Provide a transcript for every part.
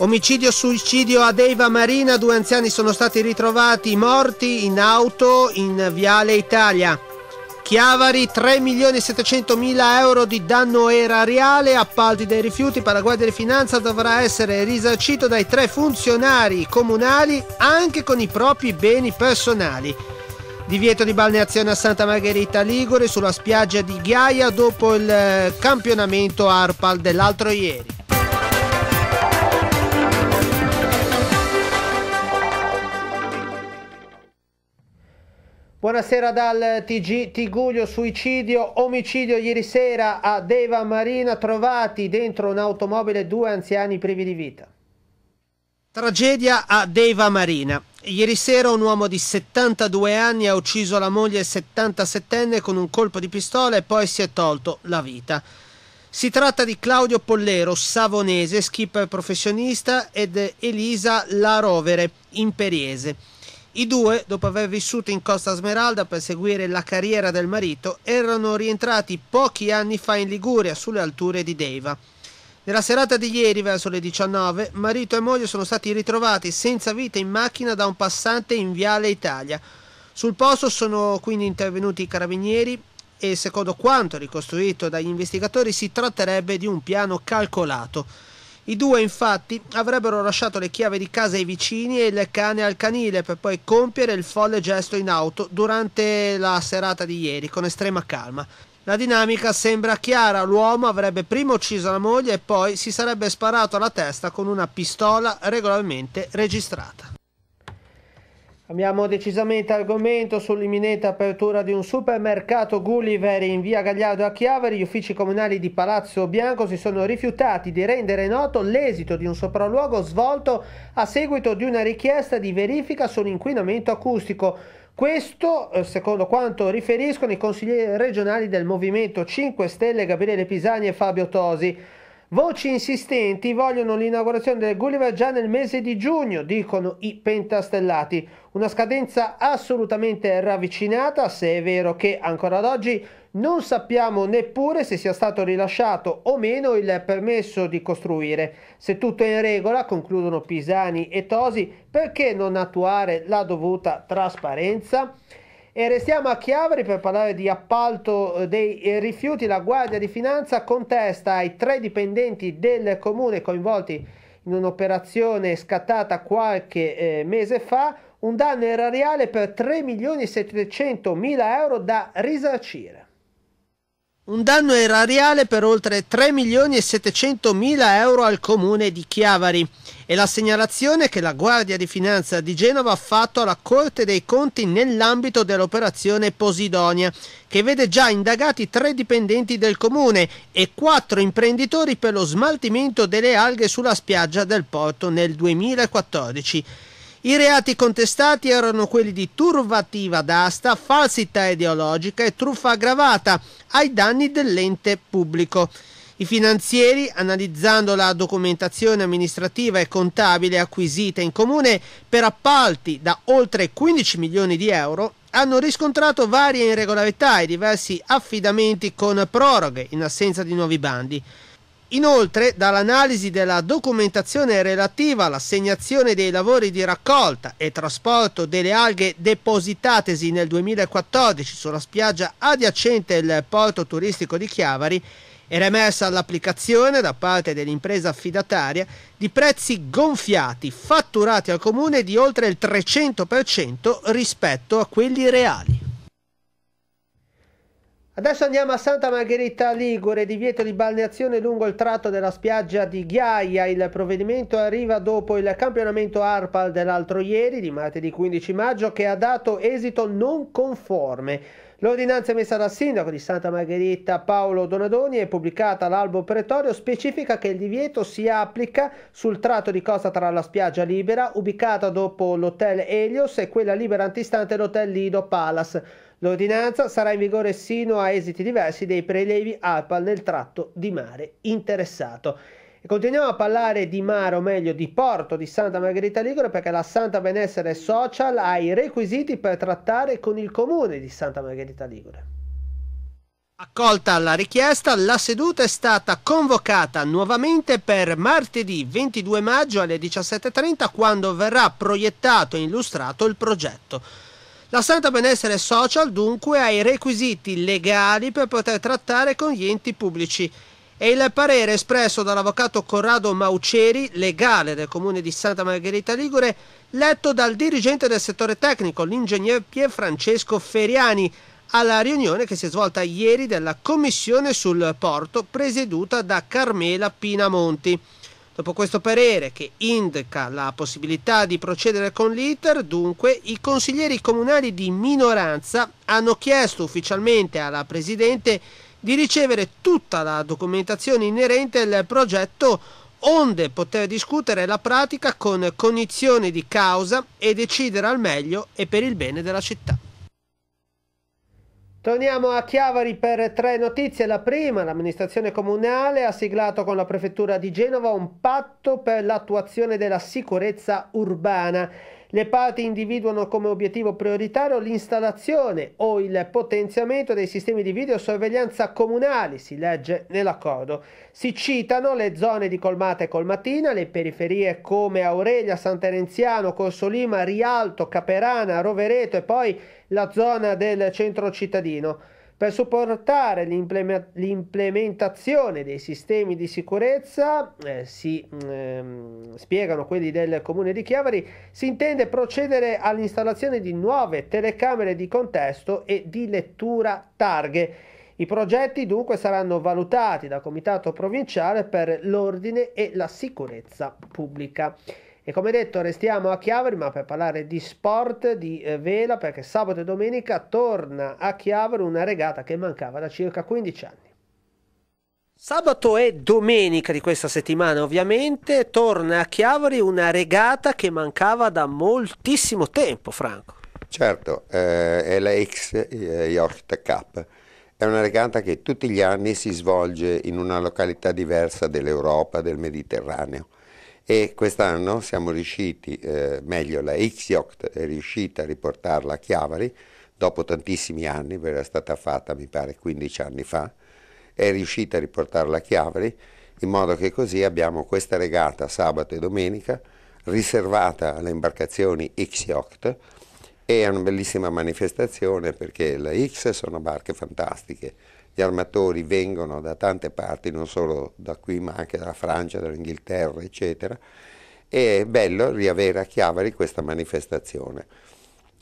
Omicidio-suicidio a Deiva Marina, due anziani sono stati ritrovati morti in auto in Viale Italia. Chiavari 3.700.000 euro di danno erariale, appalti dei rifiuti, Paraguay delle Finanza dovrà essere risarcito dai tre funzionari comunali anche con i propri beni personali. Divieto di balneazione a Santa Margherita Ligure sulla spiaggia di Ghiaia dopo il eh, campionamento Arpal dell'altro ieri. Buonasera dal TG Tiguglio, suicidio, omicidio ieri sera a Deva Marina, trovati dentro un'automobile due anziani privi di vita. Tragedia a Deva Marina. Ieri sera un uomo di 72 anni ha ucciso la moglie 77enne con un colpo di pistola e poi si è tolto la vita. Si tratta di Claudio Pollero, savonese, skipper professionista, ed Elisa La Rovere, imperiese. I due, dopo aver vissuto in Costa Smeralda per seguire la carriera del marito, erano rientrati pochi anni fa in Liguria, sulle alture di Deiva. Nella serata di ieri, verso le 19, marito e moglie sono stati ritrovati senza vita in macchina da un passante in Viale Italia. Sul posto sono quindi intervenuti i carabinieri e secondo quanto ricostruito dagli investigatori si tratterebbe di un piano calcolato. I due infatti avrebbero lasciato le chiavi di casa ai vicini e il cane al canile per poi compiere il folle gesto in auto durante la serata di ieri con estrema calma. La dinamica sembra chiara, l'uomo avrebbe prima ucciso la moglie e poi si sarebbe sparato alla testa con una pistola regolarmente registrata. Abbiamo decisamente argomento sull'imminente apertura di un supermercato Gulliver in via Gagliardo a Chiaveri. Gli uffici comunali di Palazzo Bianco si sono rifiutati di rendere noto l'esito di un sopralluogo svolto a seguito di una richiesta di verifica sull'inquinamento acustico. Questo, eh, secondo quanto riferiscono i consiglieri regionali del Movimento 5 Stelle Gabriele Pisani e Fabio Tosi. Voci insistenti vogliono l'inaugurazione del Gulliver già nel mese di giugno, dicono i pentastellati. Una scadenza assolutamente ravvicinata, se è vero che ancora ad oggi non sappiamo neppure se sia stato rilasciato o meno il permesso di costruire. Se tutto è in regola, concludono Pisani e Tosi, perché non attuare la dovuta trasparenza? E restiamo a Chiavari per parlare di appalto eh, dei eh, rifiuti. La Guardia di Finanza contesta ai tre dipendenti del comune coinvolti in un'operazione scattata qualche eh, mese fa un danno erariale per 3 milioni e 700 mila euro da risarcire un danno erariale per oltre 3 milioni e 700 mila euro al comune di Chiavari e la segnalazione che la Guardia di Finanza di Genova ha fatto alla Corte dei Conti nell'ambito dell'operazione Posidonia, che vede già indagati tre dipendenti del comune e quattro imprenditori per lo smaltimento delle alghe sulla spiaggia del porto nel 2014. I reati contestati erano quelli di turvativa d'asta, falsità ideologica e truffa aggravata ai danni dell'ente pubblico. I finanzieri, analizzando la documentazione amministrativa e contabile acquisita in comune per appalti da oltre 15 milioni di euro, hanno riscontrato varie irregolarità e diversi affidamenti con proroghe in assenza di nuovi bandi. Inoltre, dall'analisi della documentazione relativa all'assegnazione dei lavori di raccolta e trasporto delle alghe depositatesi nel 2014 sulla spiaggia adiacente il porto turistico di Chiavari, era emersa l'applicazione da parte dell'impresa affidataria di prezzi gonfiati fatturati al comune di oltre il 300% rispetto a quelli reali. Adesso andiamo a Santa Margherita Ligure, divieto di balneazione lungo il tratto della spiaggia di Ghiaia. Il provvedimento arriva dopo il campionamento ARPAL dell'altro ieri, di martedì 15 maggio, che ha dato esito non conforme. L'ordinanza emessa dal sindaco di Santa Margherita Paolo Donadoni e pubblicata all'albo pretorio specifica che il divieto si applica sul tratto di costa tra la spiaggia libera ubicata dopo l'hotel Helios e quella libera antistante l'hotel Lido Palace L'ordinanza sarà in vigore sino a esiti diversi dei prelievi ARPAL nel tratto di mare interessato. E continuiamo a parlare di mare, o meglio di porto di Santa Margherita Ligure, perché la Santa Benessere Social ha i requisiti per trattare con il comune di Santa Margherita Ligure. Accolta la richiesta, la seduta è stata convocata nuovamente per martedì 22 maggio alle 17.30 quando verrà proiettato e illustrato il progetto. La Santa Benessere Social dunque ha i requisiti legali per poter trattare con gli enti pubblici e il parere espresso dall'avvocato Corrado Mauceri, legale del comune di Santa Margherita Ligure, letto dal dirigente del settore tecnico, l'ingegner Pierfrancesco Feriani, alla riunione che si è svolta ieri della commissione sul porto presieduta da Carmela Pinamonti. Dopo questo parere, che indica la possibilità di procedere con l'iter, dunque, i consiglieri comunali di minoranza hanno chiesto ufficialmente alla Presidente di ricevere tutta la documentazione inerente al progetto onde poter discutere la pratica con cognizione di causa e decidere al meglio e per il bene della città. Torniamo a Chiavari per tre notizie. La prima, l'amministrazione comunale ha siglato con la prefettura di Genova un patto per l'attuazione della sicurezza urbana. Le parti individuano come obiettivo prioritario l'installazione o il potenziamento dei sistemi di videosorveglianza comunali, si legge nell'accordo. Si citano le zone di Colmata e Colmatina, le periferie come Aurelia, Sant'Erenziano, Corso Lima, Rialto, Caperana, Rovereto e poi la zona del centro cittadino per supportare l'implementazione dei sistemi di sicurezza, eh, si ehm, spiegano quelli del comune di Chiavari, si intende procedere all'installazione di nuove telecamere di contesto e di lettura targhe. I progetti dunque saranno valutati dal Comitato Provinciale per l'Ordine e la Sicurezza Pubblica. E come detto restiamo a Chiavari ma per parlare di sport, di eh, vela, perché sabato e domenica torna a Chiavari una regata che mancava da circa 15 anni. Sabato e domenica di questa settimana ovviamente torna a Chiavari una regata che mancava da moltissimo tempo, Franco. Certo, eh, è la ex eh, York Cup. È una regata che tutti gli anni si svolge in una località diversa dell'Europa, del Mediterraneo e quest'anno siamo riusciti, eh, meglio la X-Yacht è riuscita a riportarla a Chiavari dopo tantissimi anni, era stata fatta mi pare 15 anni fa, è riuscita a riportarla a Chiavari in modo che così abbiamo questa regata sabato e domenica riservata alle imbarcazioni X-Yacht e è una bellissima manifestazione perché la X sono barche fantastiche, gli armatori vengono da tante parti, non solo da qui ma anche dalla Francia, dall'Inghilterra, eccetera, e è bello riavere a Chiavari questa manifestazione.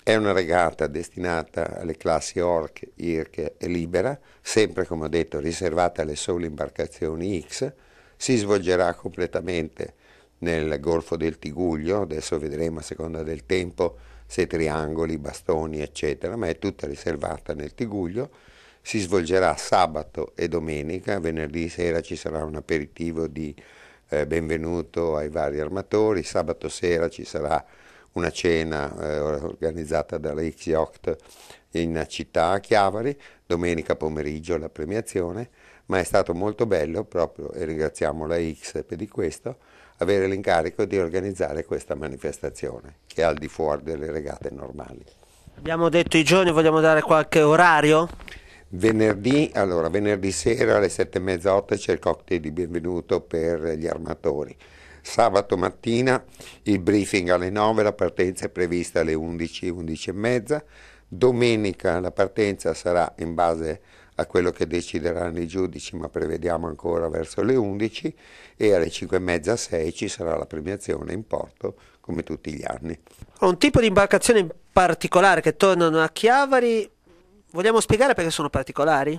È una regata destinata alle classi ORC, Irk e Libera, sempre come ho detto riservata alle sole imbarcazioni X, si svolgerà completamente nel Golfo del Tiguglio, adesso vedremo a seconda del tempo se triangoli, bastoni, eccetera, ma è tutta riservata nel Tiguglio si svolgerà sabato e domenica, venerdì sera ci sarà un aperitivo di eh, benvenuto ai vari armatori, sabato sera ci sarà una cena eh, organizzata dalla X-Yacht in città a Chiavari, domenica pomeriggio la premiazione, ma è stato molto bello proprio, e ringraziamo la X di questo, avere l'incarico di organizzare questa manifestazione che è al di fuori delle regate normali. Abbiamo detto i giorni, vogliamo dare qualche orario? Venerdì, allora, venerdì sera alle 7.30 c'è il cocktail di benvenuto per gli armatori. Sabato mattina il briefing alle 9, la partenza è prevista alle 11, mezza. Domenica la partenza sarà in base a quello che decideranno i giudici, ma prevediamo ancora verso le 11 e alle 5.30 6 ci sarà la premiazione in porto come tutti gli anni. Un tipo di imbarcazione particolare che tornano a Chiavari Vogliamo spiegare perché sono particolari?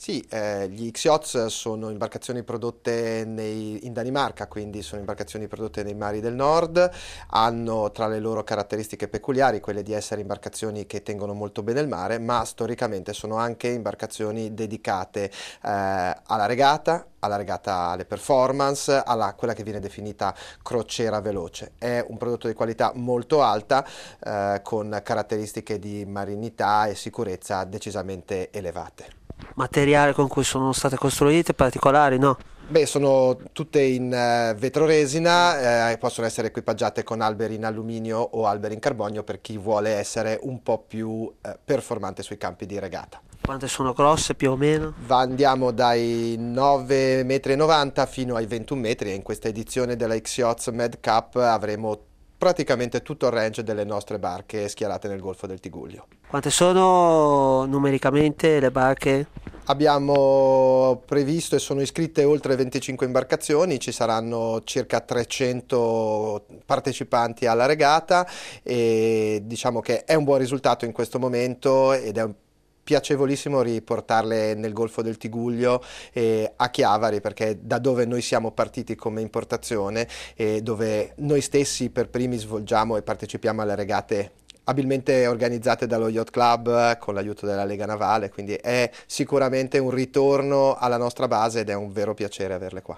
Sì, eh, gli X-Yachts sono imbarcazioni prodotte nei, in Danimarca, quindi sono imbarcazioni prodotte nei mari del nord, hanno tra le loro caratteristiche peculiari quelle di essere imbarcazioni che tengono molto bene il mare, ma storicamente sono anche imbarcazioni dedicate eh, alla regata, alla regata alle performance, alla quella che viene definita crociera veloce. È un prodotto di qualità molto alta eh, con caratteristiche di marinità e sicurezza decisamente elevate materiale con cui sono state costruite particolari, no? Beh, sono tutte in eh, vetroresina, eh, possono essere equipaggiate con alberi in alluminio o alberi in carbonio per chi vuole essere un po' più eh, performante sui campi di regata. Quante sono grosse più o meno? Va, andiamo dai 9,90 m fino ai 21 metri e in questa edizione della Xioz Med Cup avremo praticamente tutto il range delle nostre barche schierate nel Golfo del Tiguglio. Quante sono numericamente le barche? Abbiamo previsto e sono iscritte oltre 25 imbarcazioni, ci saranno circa 300 partecipanti alla regata e diciamo che è un buon risultato in questo momento ed è un piacevolissimo riportarle nel Golfo del Tiguglio eh, a Chiavari perché da dove noi siamo partiti come importazione e eh, dove noi stessi per primi svolgiamo e partecipiamo alle regate abilmente organizzate dallo Yacht Club con l'aiuto della Lega Navale, quindi è sicuramente un ritorno alla nostra base ed è un vero piacere averle qua.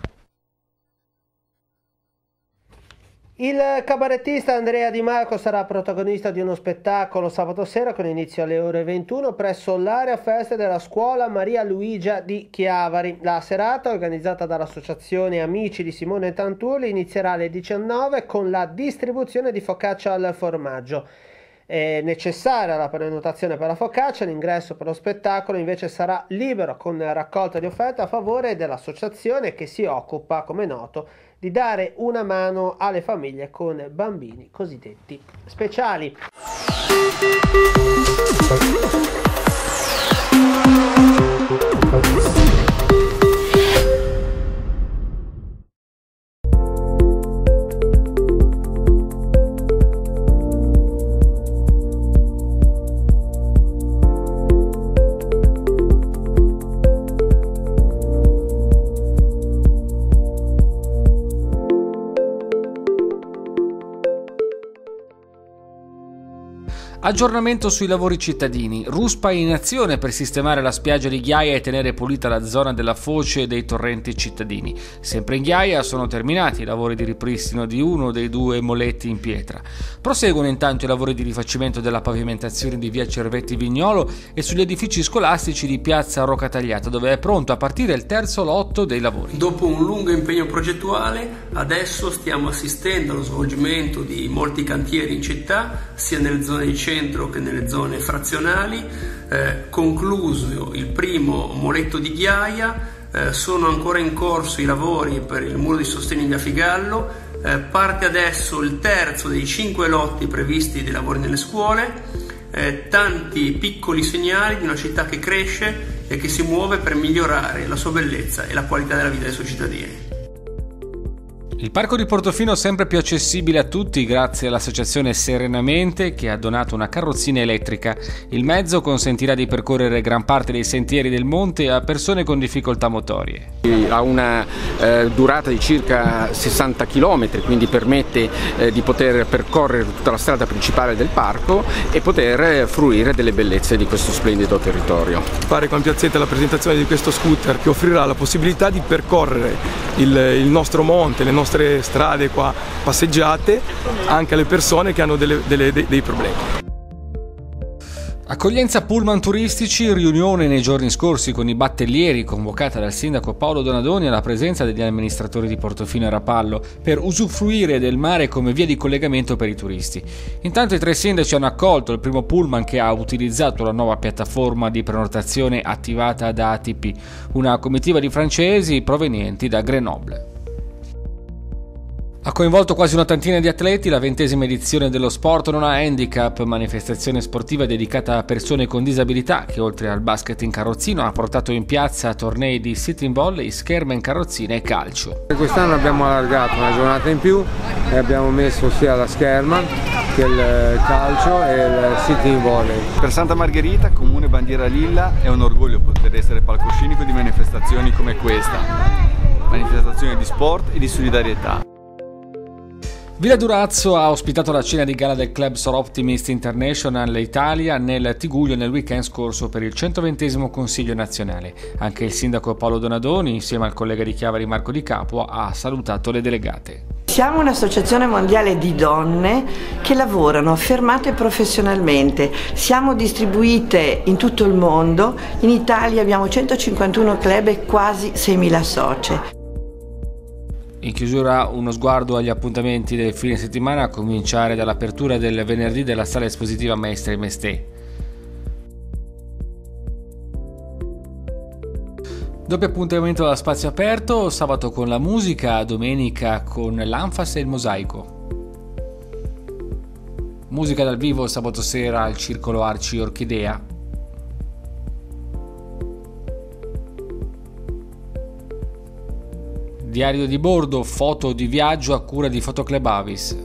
Il cabarettista Andrea Di Marco sarà protagonista di uno spettacolo sabato sera con inizio alle ore 21 presso l'area feste della scuola Maria Luigia di Chiavari. La serata, organizzata dall'associazione Amici di Simone Tantulli, inizierà alle 19 con la distribuzione di focaccia al formaggio. È necessaria la prenotazione per la focaccia, l'ingresso per lo spettacolo invece sarà libero con raccolta di offerte a favore dell'associazione che si occupa, come noto, di dare una mano alle famiglie con bambini cosiddetti speciali. Aggiornamento sui lavori cittadini. Ruspa in azione per sistemare la spiaggia di Ghiaia e tenere pulita la zona della foce e dei torrenti cittadini. Sempre in Ghiaia sono terminati i lavori di ripristino di uno dei due moletti in pietra. Proseguono intanto i lavori di rifacimento della pavimentazione di via Cervetti Vignolo e sugli edifici scolastici di piazza Rocca Tagliata, dove è pronto a partire il terzo lotto dei lavori. Dopo un lungo impegno progettuale, adesso stiamo assistendo allo svolgimento di molti cantieri in città, sia nelle zone di centro centro che nelle zone frazionali, eh, concluso il primo muretto di ghiaia, eh, sono ancora in corso i lavori per il muro di sostegno di Afigallo, eh, parte adesso il terzo dei cinque lotti previsti dei lavori nelle scuole, eh, tanti piccoli segnali di una città che cresce e che si muove per migliorare la sua bellezza e la qualità della vita dei suoi cittadini. Il parco di Portofino è sempre più accessibile a tutti grazie all'associazione Serenamente che ha donato una carrozzina elettrica. Il mezzo consentirà di percorrere gran parte dei sentieri del monte a persone con difficoltà motorie. Ha una eh, durata di circa 60 km, quindi permette eh, di poter percorrere tutta la strada principale del parco e poter fruire delle bellezze di questo splendido territorio. Fare con piazzetta la presentazione di questo scooter che offrirà la possibilità di percorrere il, il nostro monte, le nostre nostre strade qua passeggiate anche alle persone che hanno delle, delle, dei, problemi. Accoglienza pullman turistici, riunione nei giorni scorsi con i battellieri convocata dal sindaco Paolo Donadoni alla presenza degli amministratori di Portofino e Rapallo per usufruire del mare come via di collegamento per i turisti. Intanto i tre sindaci hanno accolto il primo pullman che ha utilizzato la nuova piattaforma di prenotazione attivata da ATP, una comitiva di francesi provenienti da Grenoble. Ha coinvolto quasi una trentina di atleti, la ventesima edizione dello Sport non ha handicap, manifestazione sportiva dedicata a persone con disabilità che oltre al basket in carrozzino ha portato in piazza tornei di sitting volley, scherma in carrozzina e calcio. Quest'anno abbiamo allargato una giornata in più e abbiamo messo sia la scherma che il eh, calcio e il sitting volley. Per Santa Margherita, comune bandiera lilla, è un orgoglio poter essere palcoscenico di manifestazioni come questa, manifestazione di sport e di solidarietà. Villa Durazzo ha ospitato la cena di gala del club Sor Optimist International Italia nel Tiguglio nel weekend scorso per il 120 Consiglio nazionale. Anche il sindaco Paolo Donadoni, insieme al collega di Chiavari Marco Di Capua, ha salutato le delegate. Siamo un'associazione mondiale di donne che lavorano affermate professionalmente, siamo distribuite in tutto il mondo, in Italia abbiamo 151 club e quasi 6.000 soci. In chiusura uno sguardo agli appuntamenti del fine settimana, a cominciare dall'apertura del venerdì della sala espositiva Maestre Mesté. Doppio appuntamento da spazio aperto, sabato con la musica, domenica con l'anfas e il mosaico. Musica dal vivo sabato sera al Circolo Arci Orchidea, Diario di bordo, foto di viaggio a cura di Fotocleb Avis.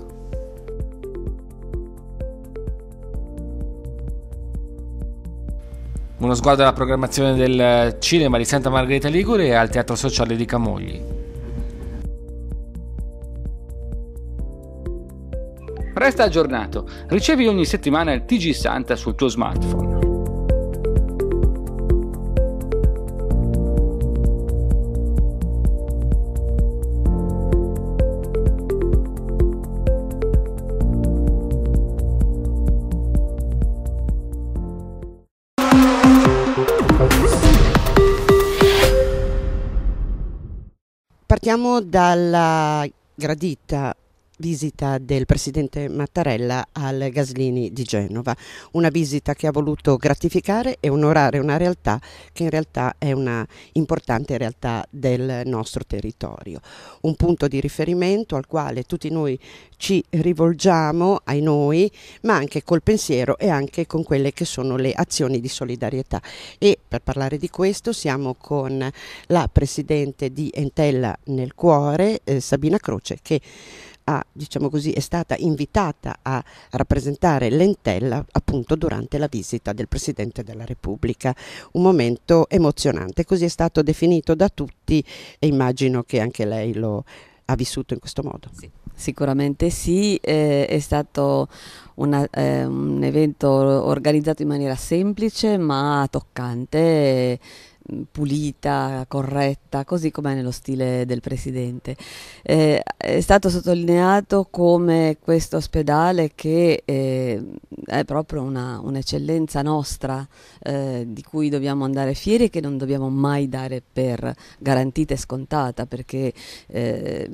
Uno sguardo alla programmazione del cinema di Santa Margherita Ligure e al Teatro Sociale di Camogli. Resta aggiornato. Ricevi ogni settimana il TG Santa sul tuo smartphone. Partiamo dalla gradita visita del presidente Mattarella al Gaslini di Genova, una visita che ha voluto gratificare e onorare una realtà che in realtà è una importante realtà del nostro territorio, un punto di riferimento al quale tutti noi ci rivolgiamo ai noi, ma anche col pensiero e anche con quelle che sono le azioni di solidarietà. E per parlare di questo siamo con la presidente di Entella nel cuore, eh, Sabina Croce, che ha, diciamo così, è stata invitata a rappresentare Lentella appunto durante la visita del Presidente della Repubblica. Un momento emozionante, così è stato definito da tutti e immagino che anche lei lo ha vissuto in questo modo. Sì. Sicuramente sì, eh, è stato una, eh, un evento organizzato in maniera semplice ma toccante. Eh, pulita, corretta, così com'è nello stile del presidente. Eh, è stato sottolineato come questo ospedale che eh, è proprio una, un'eccellenza nostra eh, di cui dobbiamo andare fieri e che non dobbiamo mai dare per garantita e scontata perché eh,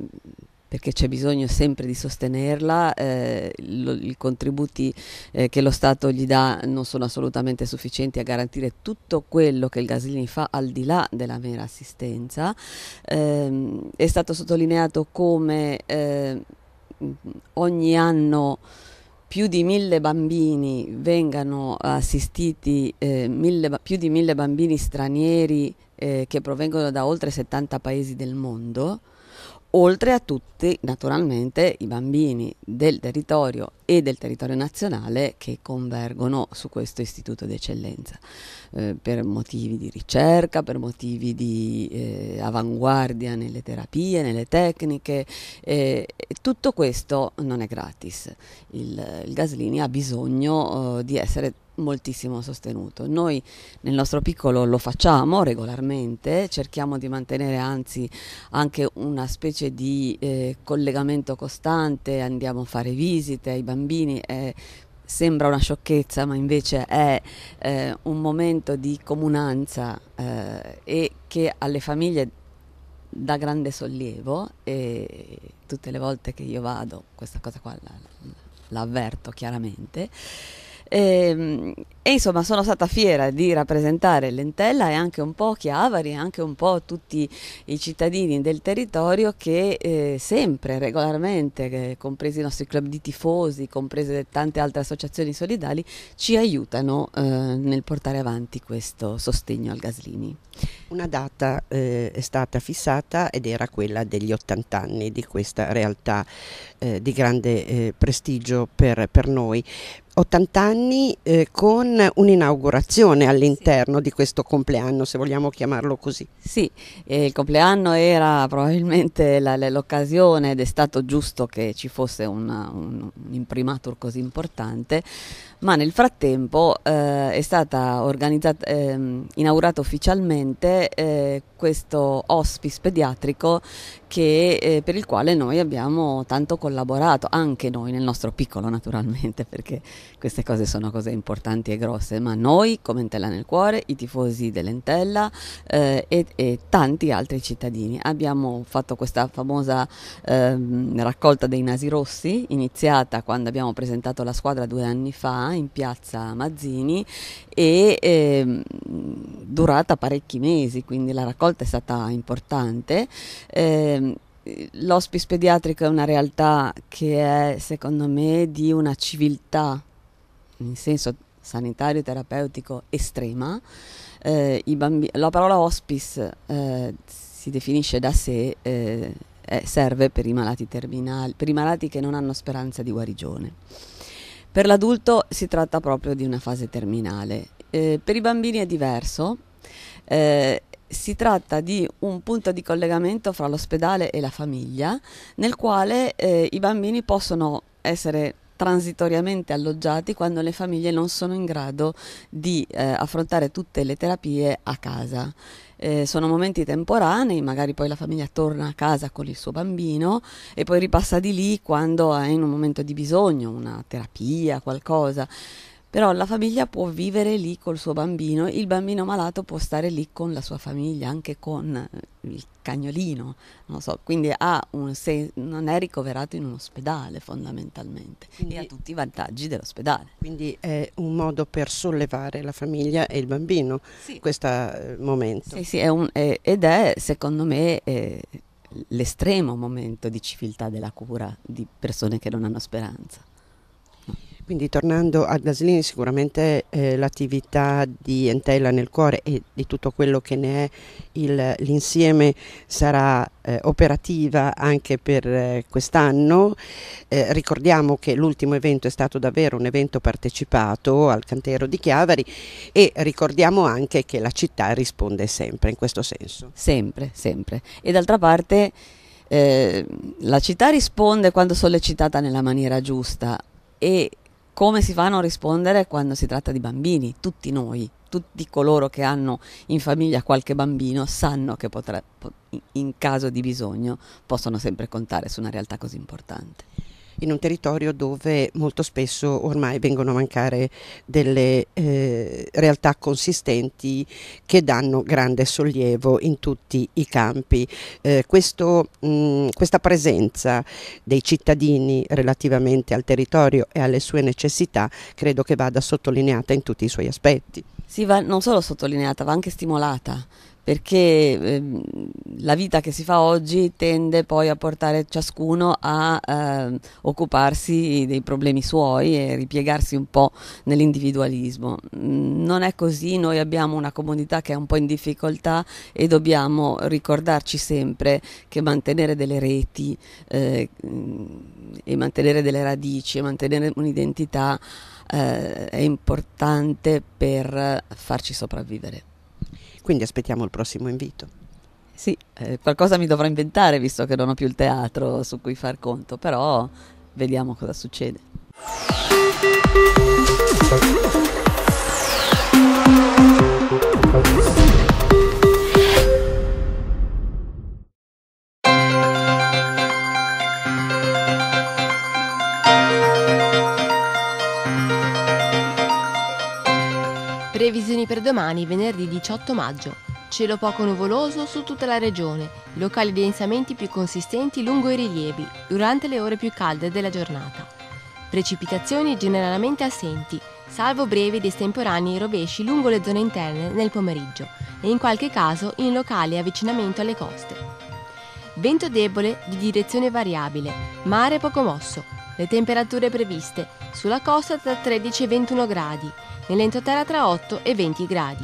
perché c'è bisogno sempre di sostenerla, eh, lo, i contributi eh, che lo Stato gli dà non sono assolutamente sufficienti a garantire tutto quello che il Gaslini fa al di là della mera assistenza. Eh, è stato sottolineato come eh, ogni anno più di mille bambini vengano assistiti, eh, mille, più di mille bambini stranieri eh, che provengono da oltre 70 paesi del mondo oltre a tutti naturalmente i bambini del territorio e del territorio nazionale che convergono su questo istituto d'eccellenza eh, per motivi di ricerca, per motivi di eh, avanguardia nelle terapie, nelle tecniche, eh, tutto questo non è gratis, il, il Gaslini ha bisogno eh, di essere moltissimo sostenuto. Noi nel nostro piccolo lo facciamo regolarmente, cerchiamo di mantenere anzi anche una specie di eh, collegamento costante, andiamo a fare visite ai bambini. Eh, sembra una sciocchezza, ma invece è eh, un momento di comunanza eh, e che alle famiglie dà grande sollievo e tutte le volte che io vado, questa cosa qua la, la, la avverto chiaramente. Øh, E insomma sono stata fiera di rappresentare Lentella e anche un po' Chiavari, e anche un po' tutti i cittadini del territorio che eh, sempre, regolarmente, eh, compresi i nostri club di tifosi, comprese tante altre associazioni solidali, ci aiutano eh, nel portare avanti questo sostegno al Gaslini. Una data eh, è stata fissata ed era quella degli 80 anni di questa realtà eh, di grande eh, prestigio per, per noi. 80 anni con con un'inaugurazione all'interno di questo compleanno, se vogliamo chiamarlo così. Sì, eh, il compleanno era probabilmente la, l'occasione ed è stato giusto che ci fosse una, un, un imprimatur così importante, ma nel frattempo eh, è stata organizzata, eh, inaugurata ufficialmente eh, questo hospice pediatrico che, eh, per il quale noi abbiamo tanto collaborato, anche noi nel nostro piccolo naturalmente, perché queste cose sono cose importanti e grosse, ma noi come Entella nel Cuore, i tifosi dell'Entella eh, e, e, tanti altri cittadini. Abbiamo fatto questa famosa eh, raccolta dei nasi rossi, iniziata quando abbiamo presentato la squadra due anni fa in piazza Mazzini e ehm, durata parecchi mesi, quindi la raccolta è stata importante. Eh, l'hospice pediatrico è una realtà che è, secondo me, di una civiltà, in senso sanitario e terapeutico, estrema. Eh, bambi- la parola hospice eh, si definisce da sé, eh, serve per i malati terminali, per i malati che non hanno speranza di guarigione. Per l'adulto si tratta proprio di una fase terminale. Eh, per i bambini è diverso. Eh, si tratta di un punto di collegamento fra l'ospedale e la famiglia nel quale eh, i bambini possono essere transitoriamente alloggiati quando le famiglie non sono in grado di eh, affrontare tutte le terapie a casa. Eh, sono momenti temporanei, magari poi la famiglia torna a casa con il suo bambino e poi ripassa di lì quando è in un momento di bisogno, una terapia, qualcosa però la famiglia può vivere lì col suo bambino, il bambino malato può stare lì con la sua famiglia, anche con eh, il cagnolino, non so, quindi un, se, non è ricoverato in un ospedale fondamentalmente quindi, e ha tutti i vantaggi dell'ospedale. Quindi è un modo per sollevare la famiglia e il bambino sì. questo eh, momento. Sì, sì, è un, è, ed è secondo me... È, l'estremo momento di civiltà della cura di persone che non hanno speranza. Quindi tornando a Aslin, sicuramente eh, l'attività di Entella nel cuore e di tutto quello che ne è l'insieme sarà eh, operativa anche per eh, quest'anno. Eh, ricordiamo che l'ultimo evento è stato davvero un evento partecipato al Cantero di Chiavari e ricordiamo anche che la città risponde sempre in questo senso. Sempre, sempre. E d'altra parte... Eh, la città risponde quando sollecitata nella maniera giusta e come si fa a non rispondere quando si tratta di bambini? Tutti noi, tutti coloro che hanno in famiglia qualche bambino sanno che potrà, in caso di bisogno possono sempre contare su una realtà così importante in un territorio dove molto spesso ormai vengono a mancare delle eh, realtà consistenti che danno grande sollievo in tutti i campi. Eh, questo, mh, mm, questa presenza dei cittadini relativamente al territorio e alle sue necessità credo che vada sottolineata in tutti i suoi aspetti. Sì, va non solo sottolineata, va anche stimolata perché eh, la vita che si fa oggi tende poi a portare ciascuno a eh, occuparsi dei problemi suoi e ripiegarsi un po' nell'individualismo. Mm, non è così, noi abbiamo una comunità che è un po' in difficoltà e dobbiamo ricordarci sempre che mantenere delle reti eh, mm, e mantenere delle radici mantenere un'identità eh, è importante per farci sopravvivere. Quindi aspettiamo il prossimo invito. Sì, eh, qualcosa mi dovrò inventare visto che non ho più il teatro su cui far conto, però vediamo cosa succede. Previsioni per domani, venerdì 18 maggio. Cielo poco nuvoloso su tutta la regione, locali densamenti più consistenti lungo i rilievi, durante le ore più calde della giornata. Precipitazioni generalmente assenti, salvo brevi ed estemporanei rovesci lungo le zone interne nel pomeriggio e in qualche caso in locali avvicinamento alle coste. Vento debole di direzione variabile, mare poco mosso. Le temperature previste sulla costa tra 13 e 21 gradi, nell'entroterra tra 8 e 20 gradi.